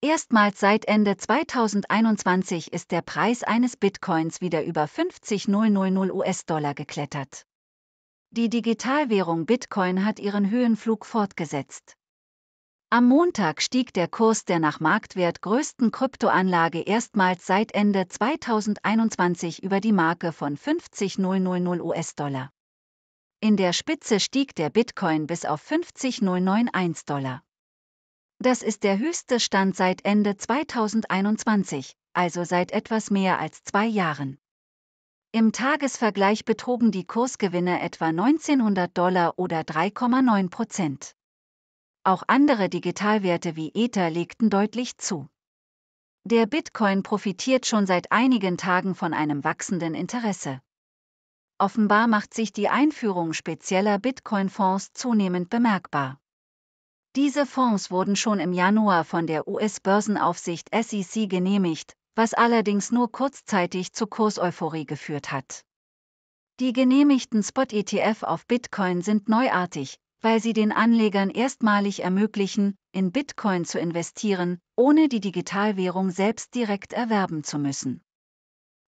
Erstmals seit Ende 2021 ist der Preis eines Bitcoins wieder über 50.000 US-Dollar geklettert. Die Digitalwährung Bitcoin hat ihren Höhenflug fortgesetzt. Am Montag stieg der Kurs der nach Marktwert größten Kryptoanlage erstmals seit Ende 2021 über die Marke von 50.000 US-Dollar. In der Spitze stieg der Bitcoin bis auf 50.091 Dollar. Das ist der höchste Stand seit Ende 2021, also seit etwas mehr als zwei Jahren. Im Tagesvergleich betrugen die Kursgewinne etwa 1900 Dollar oder 3,9 Prozent. Auch andere Digitalwerte wie Ether legten deutlich zu. Der Bitcoin profitiert schon seit einigen Tagen von einem wachsenden Interesse. Offenbar macht sich die Einführung spezieller Bitcoin-Fonds zunehmend bemerkbar. Diese Fonds wurden schon im Januar von der US-Börsenaufsicht SEC genehmigt, was allerdings nur kurzzeitig zu Kurseuphorie geführt hat. Die genehmigten Spot-ETF auf Bitcoin sind neuartig, weil sie den Anlegern erstmalig ermöglichen, in Bitcoin zu investieren, ohne die Digitalwährung selbst direkt erwerben zu müssen.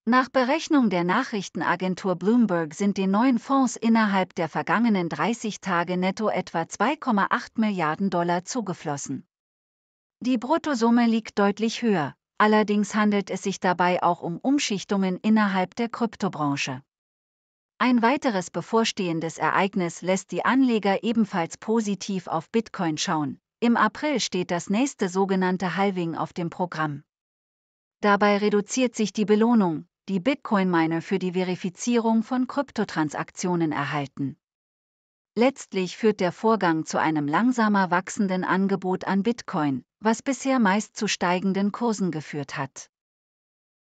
Nach Berechnung der Nachrichtenagentur Bloomberg sind den neuen Fonds innerhalb der vergangenen 30 Tage netto etwa 2,8 Milliarden Dollar zugeflossen. Die Bruttosumme liegt deutlich höher, allerdings handelt es sich dabei auch um Umschichtungen innerhalb der Kryptobranche. Ein weiteres bevorstehendes Ereignis lässt die Anleger ebenfalls positiv auf Bitcoin schauen. Im April steht das nächste sogenannte Halving auf dem Programm. Dabei reduziert sich die Belohnung, die Bitcoin-Miner für die Verifizierung von Kryptotransaktionen erhalten. Letztlich führt der Vorgang zu einem langsamer wachsenden Angebot an Bitcoin, was bisher meist zu steigenden Kursen geführt hat.